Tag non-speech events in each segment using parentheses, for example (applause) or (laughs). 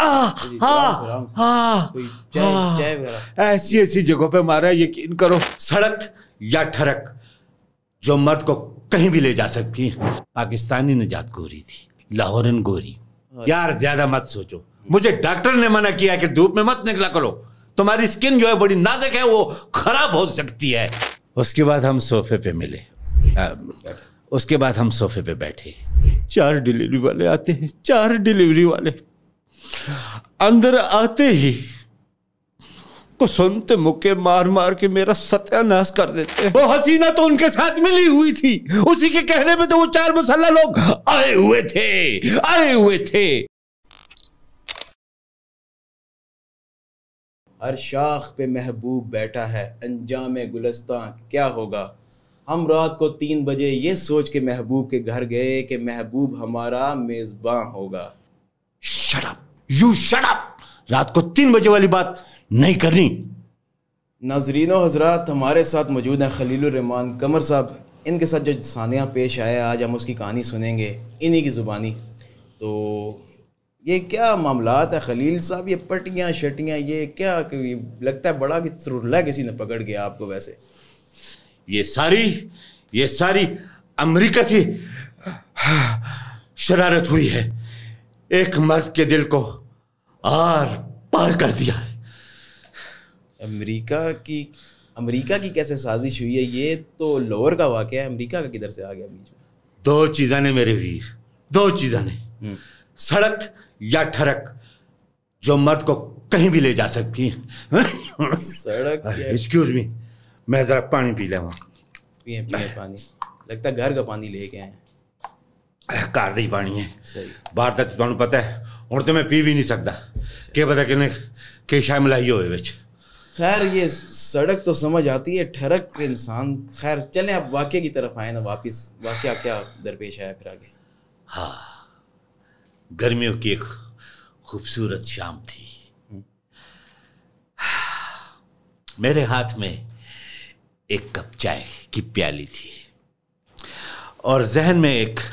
हाँ, हाँ, हाँ। ऐसी ऐसी जगहों पे मारा यकीन करो सड़क या ठरक जो मर्द को कहीं भी ले जा सकती है पाकिस्तानी निजात गोरी थी लाहौरन गोरी यार ज्यादा मत सोचो मुझे डॉक्टर ने मना किया कि धूप में मत निकला करो तुम्हारी स्किन जो है बड़ी नाजुक है वो खराब हो सकती है उसके बाद हम सोफे पे मिले उसके बाद हम सोफे पे बैठे चार डिलीवरी वाले आते हैं चार डिलीवरी वाले अंदर आते ही सुनते मुक्के मार मार के मेरा सत्यानाश कर देते वो हसीना तो उनके साथ मिली हुई थी उसी के कहने में तो वो चार मुसल्ला लोग आए हुए थे आए हुए थे हर शाख पे महबूब बैठा है अंजाम गुलस्तान क्या होगा हम रात को तीन बजे ये सोच के महबूब के घर गए कि महबूब हमारा मेजबान होगा शराब यू शट अप रात को तीन बजे वाली बात नहीं करनी नाजरीन हजरात हमारे साथ मौजूद हैं रहमान कमर साहब इनके साथ जो सानिया पेश आया आज हम उसकी कहानी सुनेंगे इन्हीं की ज़ुबानी तो ये क्या मामला है खलील साहब ये पटियाँ शटियाँ ये क्या लगता है बड़ा कि तुरला किसी ने पकड़ गया आपको वैसे ये सारी ये सारी अमरीका से शरारत हुई है एक मर्द के दिल को आर पार कर दिया है अमेरिका की अमेरिका की कैसे साजिश हुई है ये तो लोअर का वाक़ है अमेरिका का किधर से आ गया बीच में दो चीज़ें ने मेरे वीर दो चीज़ें ने हम्म। सड़क या ठरक जो मर्द को कहीं भी ले जा सकती है सड़क एक्सक्यूज मी मैं ज़रा पानी पी लिया पिए पानी लगता घर का पानी लेके आए ਘਰ ਦੀ ਬਾਣੀ ਹੈ ਸਹੀ ਬਾਹਰ पता ਤੁਹਾਨੂੰ ਪਤਾ ਹੈ ਹੁਣ ਤੇ ਮੈਂ ਪੀ ਵੀ ਨਹੀਂ ਸਕਦਾ ਕੀ ਪਤਾ ਕਿਨੇ ਕੀ ਮਲਾਈ ਹੋਵੇ ਵਿੱਚ खैर ये सड़क तो समझ आती है ठरक इंसान खैर चलें आप वाक्य की तरफ आए ना वापस वाक्य क्या दरपेश आया फिर आगे हाँ गर्मियों की एक खूबसूरत शाम थी हम्म। मेरे हाथ में एक कप चाय की प्याली थी और जहन में एक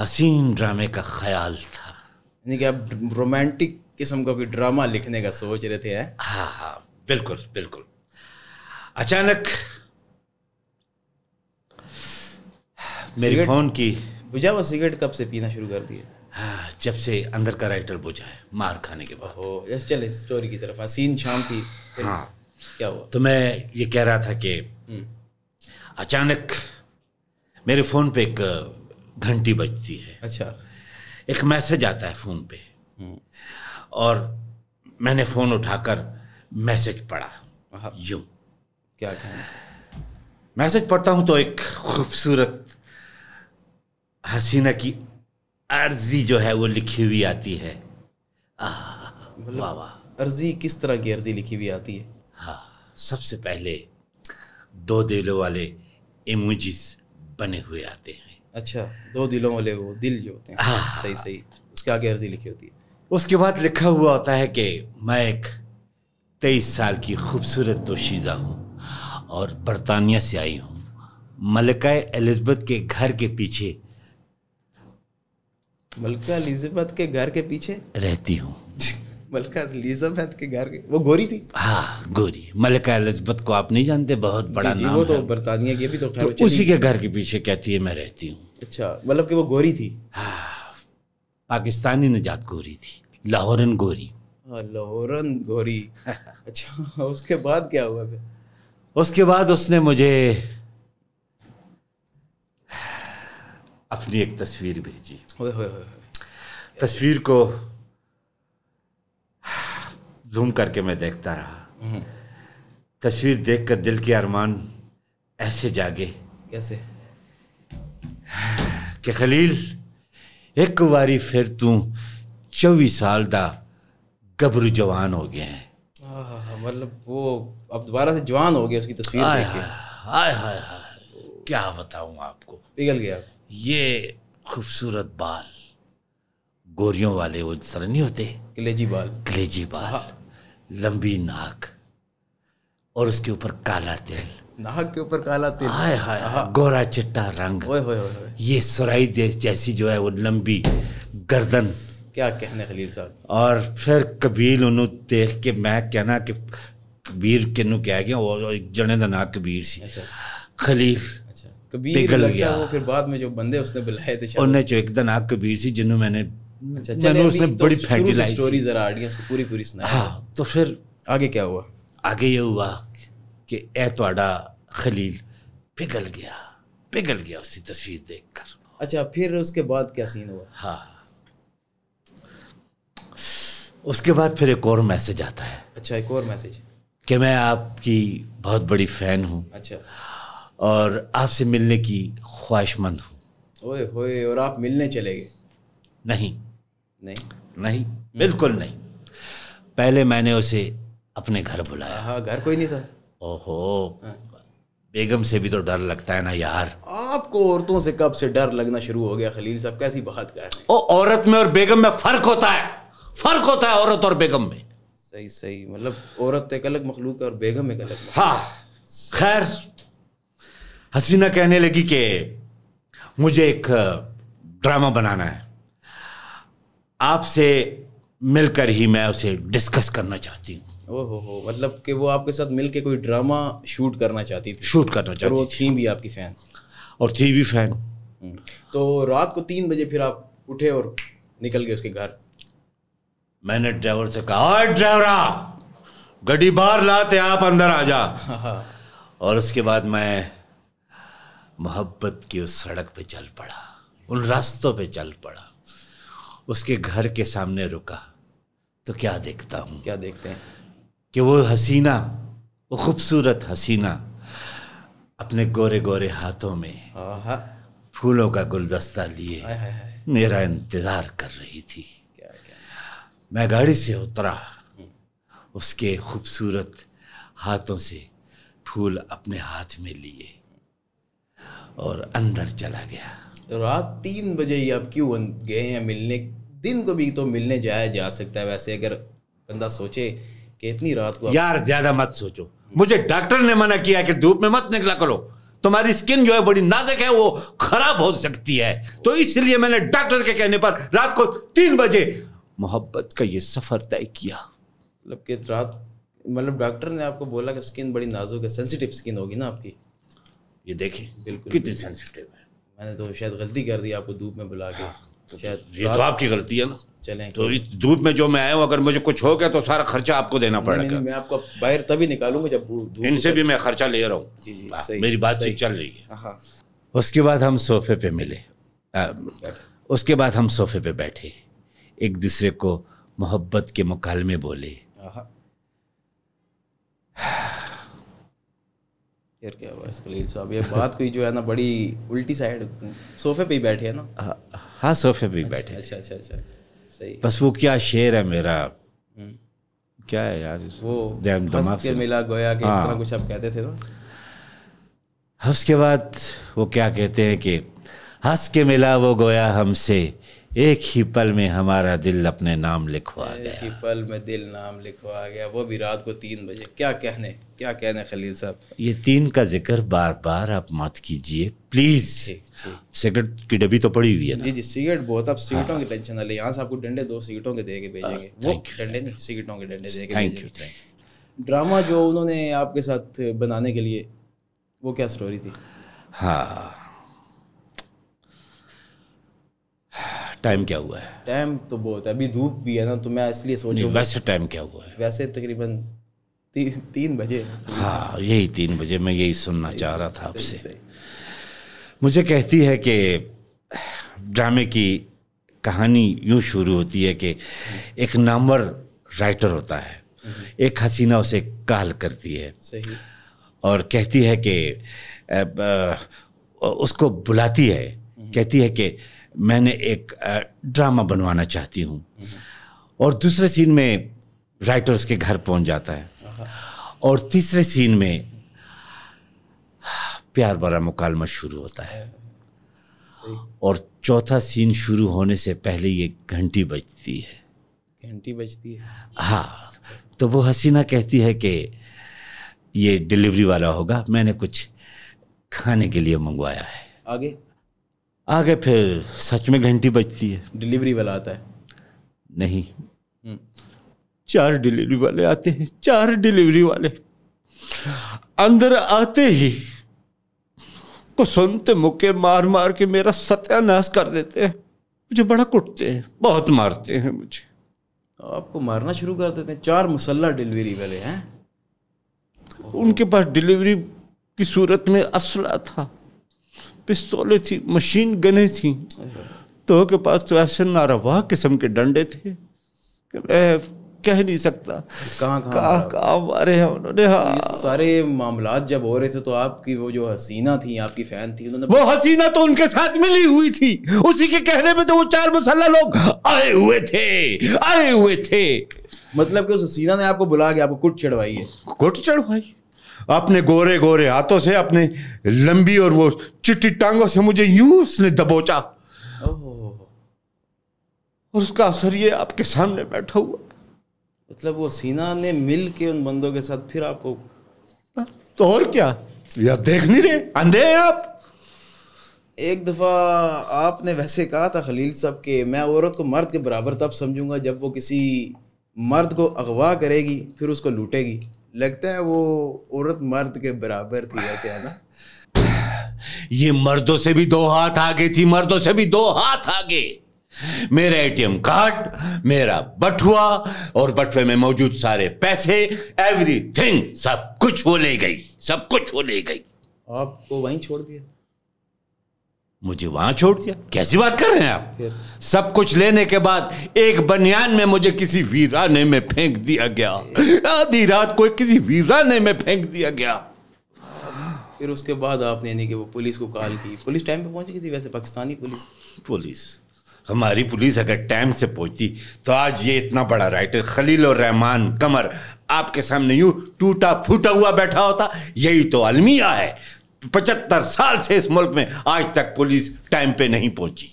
हसीन ड्रामे का ख्याल था यानी कि आप रोमांटिक किस्म का कोई ड्रामा लिखने का सोच रहे थे हाँ हाँ बिल्कुल बिल्कुल अचानक मेरे फोन की बुझा हुआ सिगरेट कब से पीना शुरू कर दिया हाँ जब से अंदर का राइटर बुझा है मार खाने के बाद यस चले स्टोरी की तरफ हसीन हाँ, शाम थी हाँ क्या हुआ तो मैं ये कह रहा था कि हम्म। अचानक मेरे फ़ोन पे एक घंटी बजती है अच्छा एक मैसेज आता है फ़ोन पे हम्म। और मैंने फ़ोन उठाकर मैसेज पढ़ा यू क्या कहना मैसेज पढ़ता हूँ तो एक खूबसूरत हसीना की अर्जी जो है वो लिखी हुई आती है मतलब वाह वाह अर्जी किस तरह की अर्जी लिखी हुई आती है हाँ सबसे पहले दो दिलों वाले इमोजीज बने हुए आते हैं अच्छा दो दिलों वाले वो दिल जो होते हैं हाँ, हाँ, सही हाँ। सही उसके आगे अर्जी लिखी होती है उसके बाद लिखा हुआ होता है कि मैं एक तेईस साल की खूबसूरत दोशीज़ा हूँ और बरतानिया से आई हूँ मलका एलिजबेथ के घर के पीछे मलका एलिजबेथ के घर के पीछे रहती हूँ मलका एलिजाबेथ के घर वो गोरी थी हाँ गोरी मलका को आप नहीं जानते बहुत बड़ा जी, नाम वो तो बरतानिया की भी तो, तो उसी के घर के पीछे कहती है मैं रहती हूँ अच्छा मतलब कि वो गोरी थी हाँ पाकिस्तानी नजात गोरी थी लाहौरन गोरी हाँ, लाहौरन गोरी अच्छा उसके बाद क्या हुआ फिर उसके बाद उसने मुझे अपनी एक तस्वीर भेजी तस्वीर को जूम करके मैं देखता रहा हम्म। तस्वीर देखकर दिल के अरमान ऐसे जागे कैसे के खलील एक बारी फिर तू चौबीस साल दा गबरू जवान हो गए हैं मतलब वो अब दोबारा से जवान हो गए उसकी तस्वीर हाय हाय हाय क्या बताऊ आपको पिघल गया ये खूबसूरत बाल गोरियों वाले वो सर नहीं होते कलेजी बाल कलेजी बाल हाँ। लंबी नाक और उसके ऊपर काला तेल नाक के ऊपर काला तेल हाय हाय हाँ। गोरा चिट्टा रंग ओए होए होए ये सुराई जैसी जो है वो लंबी गर्दन क्या कहने खलील साहब और फिर कबीर उन्होंने देख के मैं कहना कि कबीर किन कह गया वो एक जने का ना कबीर सी अच्छा। खलील अच्छा। कबीर पिघल गया वो फिर बाद में जो बंदे उसने बुलाए थे उन्हें जो एक दिन आ कबीर सी जिन्होंने मैंने अच्छा, मैंने उसने तो बड़ी फैंटी लाई स्टोरी जरा ऑडियंस को पूरी पूरी सुनाई हाँ तो फिर आगे क्या हुआ आगे ये हुआ कि ए तोड़ा खलील पिघल गया पिघल गया उसकी तस्वीर देखकर अच्छा फिर उसके बाद क्या सीन हुआ हाँ उसके बाद फिर एक और मैसेज आता है अच्छा एक और मैसेज कि मैं आपकी बहुत बड़ी फ़ैन हूँ अच्छा और आपसे मिलने की ख्वाहिशमंद हूँ ओए होए और आप मिलने चले गए नहीं नहीं नहीं बिल्कुल नहीं पहले मैंने उसे अपने घर बुलाया हाँ घर कोई नहीं था ओहो बेगम से भी तो डर लगता है ना यार आपको औरतों से कब से डर लगना शुरू हो गया खलील साहब कैसी बात कर रहे हैं ओ औरत में और बेगम में फर्क होता है फर्क होता है औरत और बेगम में सही सही मतलब औरत एक अलग मखलूक है और बेगम एक अलग हाँ खैर हसीना कहने लगी कि मुझे एक ड्रामा बनाना है आपसे मिलकर ही मैं उसे डिस्कस करना चाहती हूँ ओहो मतलब कि वो आपके साथ मिलके कोई ड्रामा शूट करना चाहती थी शूट करना चाहती वो थी भी आपकी फ़ैन और थी भी फ़ैन हम्म, तो रात को तीन बजे फिर आप उठे और निकल गए उसके घर मैंने ड्राइवर से कहा ड्राइवर ड्राइवरा गड्डी बाहर लाते आप अंदर आ जा हाँ। और उसके बाद मैं मोहब्बत की उस सड़क पे चल पड़ा उन रास्तों पे चल पड़ा उसके घर के सामने रुका तो क्या देखता हूँ क्या देखते हैं कि वो हसीना वो खूबसूरत हसीना अपने गोरे गोरे हाथों में फूलों का गुलदस्ता लिए मेरा इंतज़ार कर रही थी क्या, क्या? मैं गाड़ी से उतरा उसके खूबसूरत हाथों से फूल अपने हाथ में लिए और अंदर चला गया रात तीन बजे ही आप क्यों गए हैं मिलने दिन को भी तो मिलने जाया जा सकता है वैसे अगर बंदा सोचे कि इतनी रात को यार ज्यादा मत सोचो मुझे डॉक्टर ने मना किया कि धूप में मत निकला करो तुम्हारी स्किन जो है बड़ी नाजुक है वो खराब हो सकती है तो इसलिए मैंने डॉक्टर के कहने पर रात को तीन बजे मोहब्बत का ये सफर तय किया मतलब कि रात मतलब डॉक्टर ने आपको बोला कि स्किन बड़ी नाजुक है सेंसिटिव स्किन होगी ना आपकी ये देखिए बिल्कुल कितनी सेंसिटिव है मैंने तो शायद गलती कर दी आपको धूप में बुला के हाँ। तो तो ये तो आपकी गलती है ना चलें तो धूप में जो मैं आया हूँ अगर मुझे कुछ हो गया तो सारा खर्चा आपको देना पड़ेगा मैं आपको बाहर तभी निकालूंगा जब इनसे भी मैं खर्चा ले रहा हूँ मेरी बात बातचीत चल रही है हाँ, हाँ। उसके बाद हम सोफे पे मिले उसके बाद हम सोफे पे बैठे एक दूसरे को मोहब्बत के मुकालमे बोले हाँ, यार क्या बस खलील साहब ये बात कोई जो है ना बड़ी उल्टी साइड सोफे पे ही बैठे हैं ना हाँ, हाँ सोफे पे ही अच्छा, बैठे अच्छा अच्छा अच्छा सही बस वो क्या शेर है मेरा हम्म। क्या है यार वो दिमाग से मिला गोया के हाँ, इस तरह कुछ आप कहते थे ना हंस के बाद वो क्या कहते हैं कि हंस के मिला वो गोया हमसे एक ही पल में हमारा दिल अपने नाम लिखवा गया एक ही पल में दिल नाम लिखवा गया वो भी रात को तीन बजे क्या कहने क्या कहने खलील साहब ये तीन का जिक्र बार बार आप मत कीजिए प्लीज सिगरेट की डब्बी तो पड़ी हुई है ना जी जी सिगरेट बहुत आप हाँ। सिगरेटों की टेंशन ना ले यहाँ से आपको डंडे दो सिगरेटों के दे हाँ, भेजेंगे वो डंडे नहीं सिगरेटों के डंडे दे थैंक यू ड्रामा जो उन्होंने आपके साथ बनाने के लिए वो क्या स्टोरी थी हाँ टाइम क्या हुआ है टाइम तो बहुत है अभी धूप भी है ना तो मैं इसलिए सोच रहा वैसे टाइम क्या हुआ है वैसे तकरीबन ती, तीन बजे हाँ यही तीन बजे मैं यही सुनना चाह रहा था आपसे मुझे कहती है कि ड्रामे की कहानी यूँ शुरू होती है कि एक नामवर राइटर होता है हम्म। एक हसीना उसे काल करती है और कहती है कि उसको बुलाती है हम्म। कहती है कि मैंने एक ड्रामा बनवाना चाहती हूँ और दूसरे सीन में राइटर उसके घर पहुँच जाता है और तीसरे सीन में प्यार भरा मुकालमा शुरू होता है और चौथा सीन शुरू होने से पहले ये घंटी बजती है घंटी बजती है हाँ तो वो हसीना कहती है कि ये डिलीवरी वाला होगा मैंने कुछ खाने के लिए मंगवाया है आगे आगे फिर सच में घंटी बजती है डिलीवरी वाला आता है नहीं हम्म। चार डिलीवरी वाले आते हैं चार डिलीवरी वाले अंदर आते ही सुनते मुके मार मार के मेरा सत्यानाश कर देते हैं मुझे बड़ा कुटते हैं बहुत मारते हैं मुझे आपको मारना शुरू कर देते हैं चार मुसल्ला डिलीवरी वाले हैं उनके पास डिलीवरी की सूरत में असला था पिस्तौलें थी मशीन गने थी तो के पास तो ऐसे नारवाह किस्म के डंडे थे कह नहीं सकता कहाँ कहाँ कहाँ मारे हैं उन्होंने हाँ सारे मामला जब हो रहे थे तो आपकी वो जो हसीना थी आपकी फैन थी उन्होंने वो हसीना तो उनके साथ मिली हुई थी उसी के कहने पे तो वो चार मसल्ला लोग आए हुए थे आए हुए थे मतलब कि उस हसीना ने आपको बुला के आपको कुट चढ़वाई है कुट चढ़वाई अपने गोरे गोरे हाथों से अपने लंबी और वो चिट्टी टांगों से मुझे यूं उसने दबोचा और उसका असर ये आपके सामने बैठा हुआ मतलब वो सीना ने मिल के उन बंदों के साथ फिर आपको हाँ, तो और क्या या देख नहीं रहे अंधे हैं आप एक दफ़ा आपने वैसे कहा था खलील साहब के मैं औरत को मर्द के बराबर तब समझूंगा जब वो किसी मर्द को अगवा करेगी फिर उसको लूटेगी लगता है वो औरत मर्द के बराबर थी ऐसे है ना ये मर्दों से भी दो हाथ आगे थी मर्दों से भी दो हाथ आगे मेरा एटीएम कार्ड मेरा बटुआ और बटुए में मौजूद सारे पैसे एवरीथिंग सब कुछ वो ले गई सब कुछ वो ले गई आपको वहीं छोड़ दिया मुझे वहां छोड़ दिया कैसी बात कर रहे हैं आप सब कुछ लेने के बाद एक बनियान में मुझे किसी वीराने में फेंक दिया गया आधी रात को किसी वीराने में फेंक दिया गया फिर उसके बाद आपने यानी कि वो पुलिस को कॉल की पुलिस टाइम पे पहुंच गई थी वैसे पाकिस्तानी पुलिस पुलिस हमारी पुलिस अगर टाइम से पहुंचती तो आज ये इतना बड़ा राइटर खलील और रहमान कमर आपके सामने यूं टूटा फूटा हुआ बैठा होता यही तो अलमिया है पचहत्तर साल से इस मुल्क में आज तक पुलिस टाइम पे नहीं पहुंची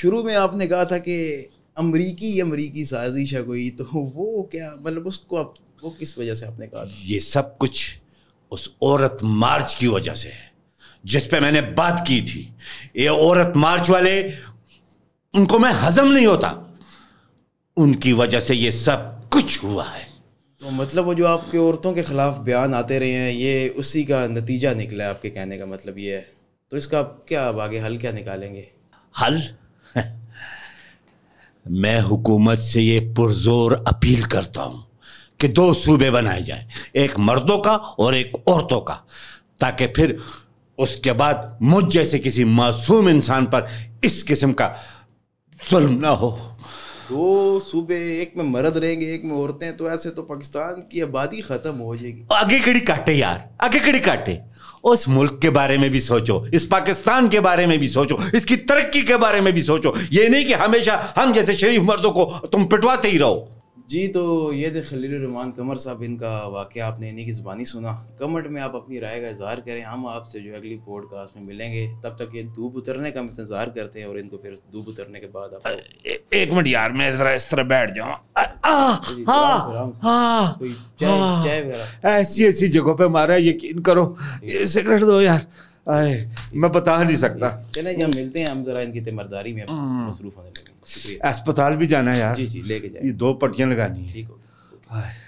शुरू में आपने कहा था कि अमरीकी अमरीकी साजिश है कोई तो वो क्या मतलब उसको आप वो किस वजह से आपने कहा था ये सब कुछ उस औरत मार्च की वजह से है जिस पे मैंने बात की थी ये औरत मार्च वाले उनको मैं हजम नहीं होता उनकी वजह से ये सब कुछ हुआ है तो मतलब वो जो आपके औरतों के ख़िलाफ़ बयान आते रहे हैं ये उसी का नतीजा निकला है आपके कहने का मतलब ये है तो इसका आप क्या आप आगे हल क्या निकालेंगे हल (laughs) मैं हुकूमत से ये पुरजोर अपील करता हूँ कि दो सूबे बनाए जाएं एक मर्दों का और एक औरतों का ताकि फिर उसके बाद मुझ जैसे किसी मासूम इंसान पर इस किस्म का जुल्म ना हो दो सूबे एक में मर्द रहेंगे एक में औरतें तो ऐसे तो पाकिस्तान की आबादी खत्म हो जाएगी आगे कड़ी काटे यार आगे कड़ी काटे उस मुल्क के बारे में भी सोचो इस पाकिस्तान के बारे में भी सोचो इसकी तरक्की के बारे में भी सोचो ये नहीं कि हमेशा हम जैसे शरीफ मर्दों को तुम पिटवाते ही रहो जी तो ये थे खलीलरहमान कमर साहब इनका वाक़ आपने इन्हीं की ज़बानी सुना कमेंट में आप अपनी राय का इजहार करें हम आपसे जो अगली पॉडकास्ट में मिलेंगे तब तक ये धूप उतरने का इंतज़ार करते हैं और इनको फिर धूप उतरने के बाद आप एक मिनट यार मैं जरा इस तरह बैठ जाऊँ ऐसी ऐसी जगहों पे हमारा यकीन करो सिगरेट दो यार आए, मैं बता नहीं सकता चले जब मिलते हैं हम जरा इनकी तिमरदारी में हम्म। मसरूफ होने लगे अस्पताल भी जाना है यार जी जी लेके जाए ये दो पट्टियां लगानी है ठीक हो